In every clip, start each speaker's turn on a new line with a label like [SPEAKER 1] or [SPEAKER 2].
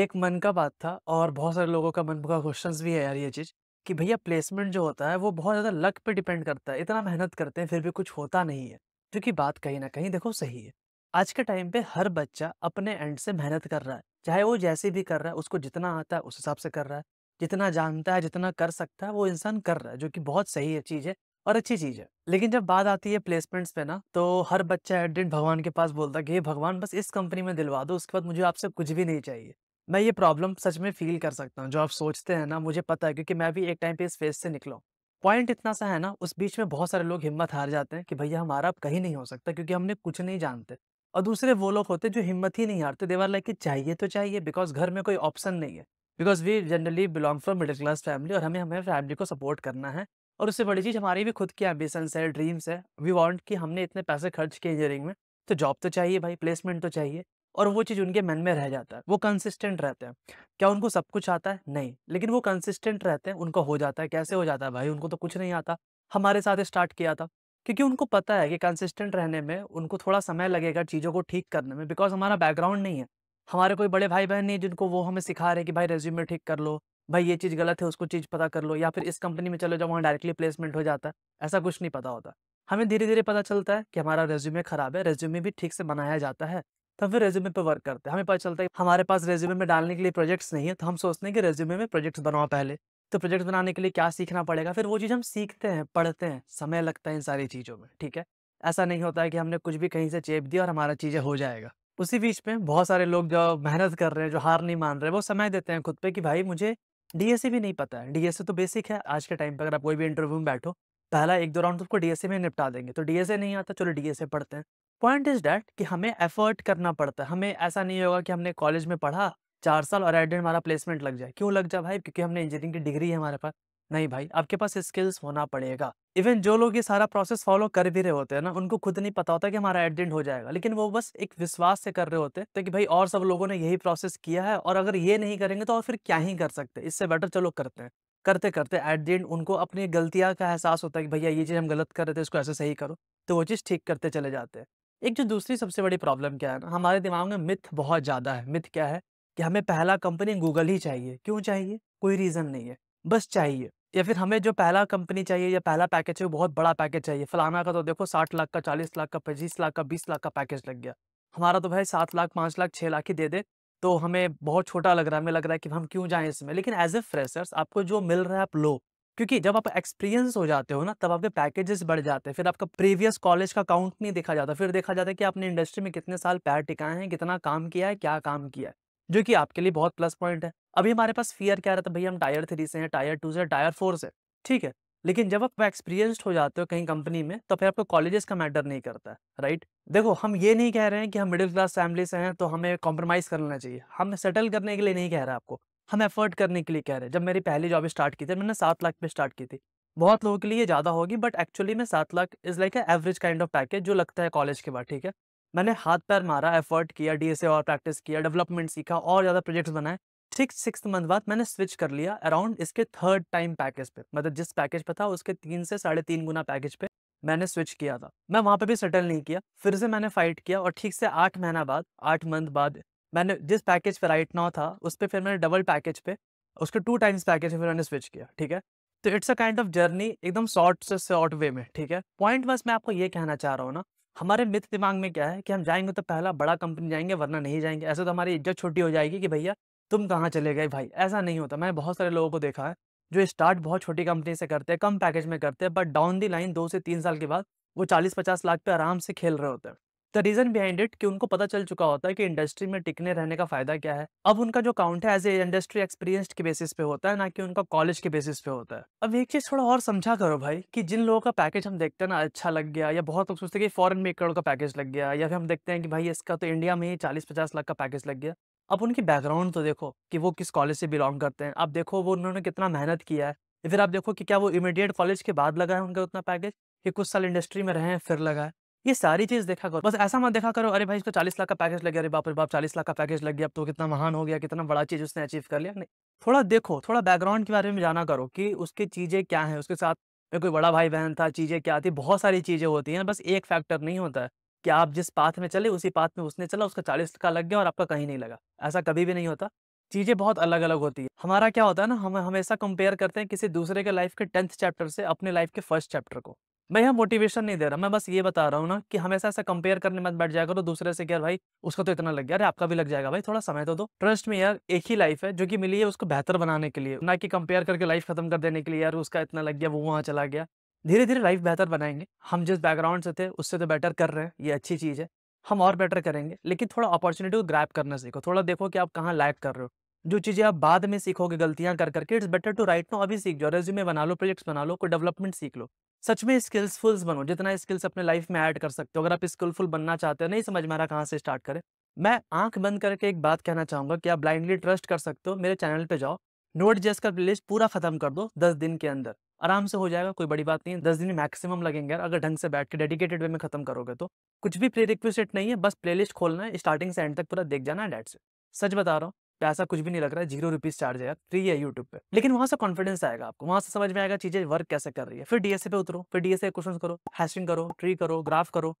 [SPEAKER 1] एक मन का बात था और बहुत सारे लोगों का मन का क्वेश्चंस भी है यार ये चीज़ कि भैया प्लेसमेंट जो होता है वो बहुत ज़्यादा लक पे डिपेंड करता है इतना मेहनत करते हैं फिर भी कुछ होता नहीं है जो कि बात कहीं ना कहीं देखो सही है आज के टाइम पे हर बच्चा अपने एंड से मेहनत कर रहा है चाहे वो जैसे भी कर रहा है उसको जितना आता है उस हिसाब से कर रहा है जितना जानता है जितना कर सकता है वो इंसान कर रहा है जो कि बहुत सही है चीज़ है और अच्छी चीज़ है लेकिन जब बात आती है प्लेसमेंट्स पे ना तो हर बच्चा एडिट भगवान के पास बोलता है कि भगवान बस इस कंपनी में दिलवा दो उसके बाद मुझे आपसे कुछ भी नहीं चाहिए मैं ये प्रॉब्लम सच में फील कर सकता हूँ जो आप सोचते हैं ना मुझे पता है क्योंकि मैं भी एक टाइम पे इस फेज से निकला हूँ पॉइंट इतना सा है ना उस बीच में बहुत सारे लोग हिम्मत हार जाते हैं कि भैया हमारा अब कहीं नहीं हो सकता क्योंकि हमने कुछ नहीं जानते और दूसरे वो लोग होते हैं जो हिम्मत ही नहीं हारते देवर लाइक कि चाहिए तो चाहिए बिकॉज घर में कोई ऑप्शन नहीं है because we generally belong from middle class family और हमें हमारे फैमिली को सपोर्ट करना है और उससे बड़ी चीज़ हमारी भी खुद की एम्बिशंस है ड्रीम्स है वी वॉन्ट कि हमने इतने पैसे खर्च किए इंजीनियरिंग में तो जॉब तो चाहिए भाई प्लेसमेंट तो चाहिए और वो चीज़ उनके मन में रह जाता है वो कंसिस्टेंट रहते हैं क्या उनको सब कुछ आता है नहीं लेकिन वो कंसिस्टेंट रहते हैं उनको हो जाता है कैसे हो जाता है भाई उनको तो कुछ नहीं आता हमारे साथ स्टार्ट किया था क्योंकि उनको पता है कि कंसिस्टेंट रहने में उनको थोड़ा समय लगेगा चीज़ों को ठीक करने में बिकॉज हमारा बैकग्राउंड नहीं है हमारे कोई बड़े भाई बहन नहीं जिनको वो हमें सिखा रहे हैं कि भाई रेज्यूमे ठीक कर लो भाई ये चीज़ गलत है उसको चीज़ पता कर लो या फिर इस कंपनी में चलो जब वहाँ डायरेक्टली प्लेसमेंट हो जाता है ऐसा कुछ नहीं पता होता हमें धीरे धीरे पता चलता है कि हमारा रेज्यूमे खराब है रेज्यूमे भी ठीक से बनाया जाता है तो फिर रेज्यूमे पे वर्क करते हैं हमें पता चलता है हमारे पास रेज्यूमे में डालने के लिए प्रोजेक्ट्स नहीं है तो हम सोचते हैं कि रेज्यूमे में प्रोजेक्ट्स बनाओ पहले तो प्रोजेक्ट्स बनाने के लिए क्या सीखना पड़ेगा फिर वो चीज़ हम सीखते हैं पढ़ते हैं समय लगता है इन सारी चीज़ों में ठीक है ऐसा नहीं होता है कि हमने कुछ भी कहीं से चेप दिया और हमारा चीज़ें हो जाएगा उसी बीच में बहुत सारे लोग जो मेहनत कर रहे हैं जो हार नहीं मान रहे वो समय देते हैं खुद पे कि भाई मुझे डी भी नहीं पता है डीएसए तो बेसिक है आज के टाइम पर अगर आप कोई भी इंटरव्यू में बैठो पहला एक दो राउंड तो उसको डीएसए में निपटा देंगे तो डीएसए नहीं आता चलो डीएसए पढ़ते हैं पॉइंट इज डैट कि हमें एफर्ट करना पड़ता है हमें ऐसा नहीं होगा कि हमने कॉलेज में पढ़ा चार साल और एडेंट हमारा प्लेसमेंट लग जाए क्यों लग जाए भाई क्योंकि हमने इंजीनियरिंग की डिग्री है हमारे पास नहीं भाई आपके पास स्किल्स होना पड़ेगा इवन जो लोग ये सारा प्रोसेस फॉलो कर भी रहे होते हैं ना उनको खुद नहीं पता होता कि हमारा एडेंट हो जाएगा लेकिन वो बस एक विश्वास से कर रहे होते हैं तो कि भाई और सब लोगों ने यही प्रोसेस किया है और अगर ये नहीं करेंगे तो और फिर क्या ही कर सकते इससे बेटर चलो करते हैं करते करते एट द एंड उनको अपनी गलतियाँ का एहसास होता है कि भैया ये चीज़ हम गलत कर रहे थे इसको ऐसे सही करो तो वो चीज़ ठीक करते चले जाते हैं एक जो दूसरी सबसे बड़ी प्रॉब्लम क्या है ना हमारे दिमाग में मिथ बहुत ज़्यादा है मिथ क्या है कि हमें पहला कंपनी गूगल ही चाहिए क्यों चाहिए कोई रीज़न नहीं है बस चाहिए या फिर हमें जो पहला कंपनी चाहिए या पहला पैकेज है बहुत बड़ा पैकेज चाहिए फलाना का तो देखो साठ लाख का चालीस लाख का पच्चीस लाख का बीस लाख का पैकेज लग गया हमारा तो भाई सात लाख पाँच लाख छः लाख ही दे दे तो हमें बहुत छोटा लग रहा है हमें लग रहा है कि हम क्यों जाएं इसमें लेकिन एज ए फ्रेशर्स आपको जो मिल रहा है आप लो क्योंकि जब आप एक्सपीरियंस हो जाते हो ना तब आपके पैकेजेस बढ़ जाते हैं फिर आपका प्रीवियस कॉलेज का काउंट नहीं देखा जाता फिर देखा जाता है कि आपने इंडस्ट्री में कितने साल पैर टिकाए हैं कितना काम किया है क्या काम किया है जो कि आपके लिए बहुत प्लस पॉइंट है अभी हमारे पास फियर क्या रहता है भाई हम टायर थ्री से हैं टायर टू से टायर फोर से ठीक है लेकिन जब आप एक्सपीरियंस्ड हो जाते हो कहीं कंपनी में तो फिर आपको कॉलेजेस का मैटर नहीं करता है राइट देखो हम ये नहीं कह रहे हैं कि हम मिडिल क्लास फैमिली से हैं तो हमें कॉम्प्रोमाइज़ कर लेना चाहिए हम सेटल करने के लिए नहीं कह रहे आपको हम एफर्ट करने के लिए कह रहे हैं जब मेरी पहली जॉब स्टार्ट की थी मैंने सात लाख पे स्टार्ट की थी बहुत लोगों के लिए ज़्यादा होगी बट एक्चुअली में सात lakh is like a average kind of package जो लगता है कॉलेज के बाद ठीक है मैंने हाथ पैर मारा एफर्ट किया डी और प्रैक्टिस किया डेवलपमेंट सीखा और ज़्यादा प्रोजेक्ट्स बनाए ठीक सिक्स मंथ बाद मैंने स्विच कर लिया अराउंड इसके थर्ड टाइम पैकेज पे मतलब जिस पैकेज पे था उसके तीन से साढ़े तीन गुना पैकेज पे मैंने स्विच किया था मैं वहाँ पे भी सेटल नहीं किया फिर से मैंने फाइट किया और ठीक से आठ महीना बाद आठ मंथ बाद मैंने जिस पैकेज पे राइट नाउ था उस पर फिर मैंने डबल पैकेज पे उसके टू टाइम्स पैकेज में फिर मैंने स्विच किया ठीक है तो it's a kind of journey एकदम शॉर्ट से शॉर्ट वे में ठीक है पॉइंट बस मैं आपको ये कहना चाह रहा हूँ ना हमारे मित्र दिमाग में क्या है कि हम जाएंगे तो पहला बड़ा कंपनी जाएंगे वरना नहीं जाएंगे ऐसे तो हमारी इज्जत छोटी हो जाएगी कि भैया तुम कहाँ चले गए भाई ऐसा नहीं होता मैंने बहुत सारे लोगों को देखा है जो स्टार्ट बहुत छोटी कंपनी से करते हैं कम पैकेज में करते हैं बट डाउन दी लाइन दो से तीन साल के बाद वो चालीस पचास लाख पे आराम से खेल रहे होते हैं द रीजन बिहाइंड इट कि उनको पता चल चुका होता है कि इंडस्ट्री में टिकने रहने का फायदा क्या है अब उनका जो काउंट है एज ए इंडस्ट्री एक्सपीरियंस के बेसिस पे होता है ना कि उनका कॉलेज के बेसिस पे होता है अब एक चीज थोड़ा और समझा करो भाई कि जिन लोगों का पैकेज हम देखते हैं ना अच्छा लग गया या बहुत लोग सोचते हैं कि फॉरन में एक करोड़ का पैकेज लग गया या फिर हम देखते हैं कि भाई इसका तो इंडिया में ही चालीस पचास लाख का पैकेज लग गया अब उनकी बैकग्राउंड तो देखो कि वो किस कॉलेज से बिलोंग करते हैं आप देखो वो उन्होंने कितना मेहनत किया है या फिर आप देखो कि क्या वो इमीडिएट कॉलेज के बाद लगा है उनका उतना पैकेज कि कुछ साल इंडस्ट्री में रहे हैं फिर लगा है ये सारी चीज देखा करो बस ऐसा मत देखा करो अरे भाई इसको चालीस लाख का पैकेज लग गया अरे बाप रे बाप चालीस लाख का पैकेज लग गया अब तो कितना महान हो गया कितना बड़ा चीज उसने अचीव कर लिया नहीं थोड़ा देखो थोड़ा बैकग्राउंड के बारे में जाना करो कि उसकी चीजें क्या है उसके साथ में कोई बड़ा भाई बहन था चीजें क्या थी बहुत सारी चीजें होती है बस एक फैक्टर नहीं होता है कि आप जिस पाथ में चले उसी पाथ में उसने चला उसका चालीस का लग गया और आपका कहीं नहीं लगा ऐसा कभी भी नहीं होता चीज़ें बहुत अलग अलग होती है हमारा क्या होता है ना हम हमेशा कंपेयर करते हैं किसी दूसरे के लाइफ के टेंथ चैप्टर से अपने लाइफ के फर्स्ट चैप्टर को मैं यहाँ मोटिवेशन नहीं दे रहा मैं बस ये बता रहा हूँ ना कि हमेशा ऐसा कंपेयर करने मत बैठ जाएगा तो दूसरे से यार भाई उसका तो इतना लग गया अरे आपका भी लग जाएगा भाई थोड़ा समय तो दो ट्रस्ट में यार एक ही लाइफ है जो कि मिली है उसको बेहतर बनाने के लिए ना कि कंपेयर करके लाइफ खत्म कर देने के लिए यार उसका इतना लग गया वो वहाँ चला गया धीरे धीरे लाइफ बेहतर बनाएंगे हम जिस बैकग्राउंड से थे उससे तो बेटर कर रहे हैं ये अच्छी चीज़ है हम और बेटर करेंगे लेकिन थोड़ा अपॉर्चुनिटी को ग्रैप करना सीखो थोड़ा देखो कि आप कहाँ लैक कर रहे हो जो चीज़ें आप बाद में सीखोगे गलतियाँ कर करके it's better to write no अभी सीख जाओ रेज्यूमे बना लो प्रोजेक्ट्स बना लो कोई डेवलपमेंट सीख लो सच में स्किल्सफुल्स बनो जितना स्किल्स अपने लाइफ में ऐड कर सकते हो अगर आप स्किलफुल बनना चाहते हो नहीं समझ में आ रहा कहाँ से स्टार्ट करें मैं आंख बंद करके एक बात कहना चाहूंगा कि आप ब्लाइंडली ट्रस्ट कर सकते हो मेरे चैनल पे जाओ नोट जेस का प्लेलिस्ट पूरा खत्म कर दो दस दिन के अंदर आराम से हो जाएगा कोई बड़ी बात नहीं है दस दिन मैक्सिमम लगेंगे अगर ढंग से बैठ के डेडिकेटेड वे में खत्म करोगे तो कुछ भी प्री रिक्वेस्ट नहीं है बस प्लेलिस्ट खोलना है स्टार्टिंग से एंड तक पूरा देख जाना डेट से सच बता रहा हूँ पैसा कुछ भी नहीं लग रहा है जीरो रुपीज चार्ज है फ्री है यूट्यूब पे लेकिन वहां से कॉन्फिडेंस आएगा आपको वहां से समझ में आएगा चीजें वर्क कैसे कर रही है फिर डीएसए पे उतरो फिर डीएसए क्वेश्चन करो हैशिंग करो ट्री करो ग्राफ करो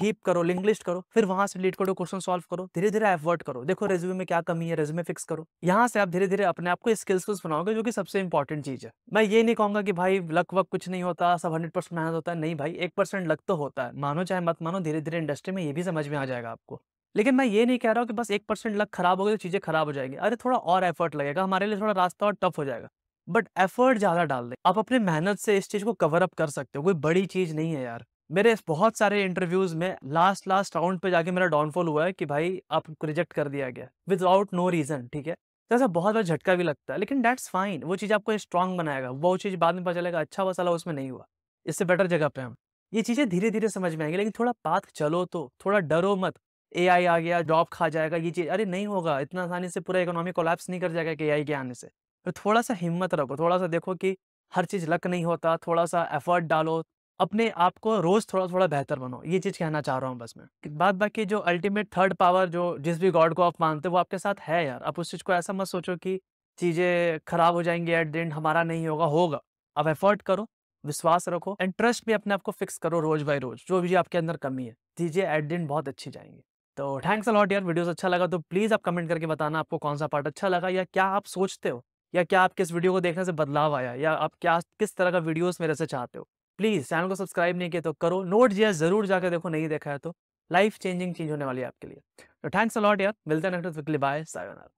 [SPEAKER 1] हीप करो लिंक लिस्ट करो फिर वहां से लीड करो क्वेश्चन सॉल्व करो धीरे धीरे एफर्ट करो देखो रेज्यूमे में क्या कमी है रेज्यूमे फिक्स करो यहाँ से आप धीरे धीरे अपने आप को स्किल्स को बनाओगे जो कि सबसे इंपॉर्टेंट चीज है मैं ये नहीं कहूंगा कि भाई लक वक कुछ नहीं होता सब हंड्रेड परसेंट मेहनत होता है नहीं भाई एक परसेंट लक तो होता है मानो चाहे मत मानो धीरे धीरे इंडस्ट्री में ये भी समझ में आ जाएगा आपको लेकिन मैं ये नहीं कह रहा हूँ कि बस एक परसेंट लग खराब हो गए तो चीज़ें खराब हो जाएंगी अरे थोड़ा और एफर्ट लगेगा हमारे लिए थोड़ा रास्ता और टफ हो जाएगा बट एफर्ट ज़्यादा डाल दें आप अपनी मेहनत से इस चीज़ को कवर अप कर सकते हो कोई बड़ी चीज़ नहीं है यार मेरे बहुत सारे इंटरव्यूज में लास्ट लास्ट राउंड पे जाके मेरा डाउनफॉल हुआ है कि भाई आपको रिजेक्ट कर दिया गया विदाउट नो रीज़न ठीक है तो ऐसा बहुत बड़ा झटका भी लगता है लेकिन डैट्स फाइन वो चीज़ आपको स्ट्रांग बनाएगा वो चीज़ बाद में पता चलेगा अच्छा वसाला उसमें नहीं हुआ इससे बेटर जगह पे हम ये चीज़ें धीरे धीरे समझ में आएंगी लेकिन थोड़ा पाथ चलो तो थोड़ा डरो मत ए आ गया जॉब खा जाएगा ये चीज़ अरे नहीं होगा इतना आसानी से पूरा इकोनॉमी कोलैप्स नहीं कर जाएगा कि ए के आने से तो थोड़ा सा हिम्मत रखो थोड़ा सा देखो कि हर चीज़ लक नहीं होता थोड़ा सा एफर्ट डालो अपने आप को रोज़ थोड़ा थोड़ा बेहतर बनो ये चीज़ कहना चाह रहा हूँ बस मैं बात बाकी जो अल्टीमेट थर्ड पावर जो जिस भी गॉड को आप मानते हो वो आपके साथ है यार आप उस चीज़ को ऐसा मत सोचो कि चीज़ें खराब हो जाएंगी एट द हमारा नहीं होगा होगा आप एफर्ट करो विश्वास रखो एंड ट्रस्ट भी अपने आप को फिक्स करो रोज बाय रोज जो भी आपके अंदर कमी है चीज़ें एट दिन बहुत अच्छी जाएंगी तो थैंक्स अलॉट यार वीडियोस अच्छा लगा तो प्लीज़ आप कमेंट करके बताना आपको कौन सा पार्ट अच्छा लगा या क्या आप सोचते हो या क्या आप किस वीडियो को देखने से बदलाव आया या आप क्या किस तरह का वीडियोस मेरे से चाहते हो प्लीज़ चैनल को सब्सक्राइब नहीं किया तो करो नोट जी जरूर जाकर देखो नहीं देखा है तो लाइफ चेंजिंग चीज होने वाली है आपके लिए तो थैंक्स अलॉट यार मिलते हैं नेक्स्ट वीकली बाय सायोनार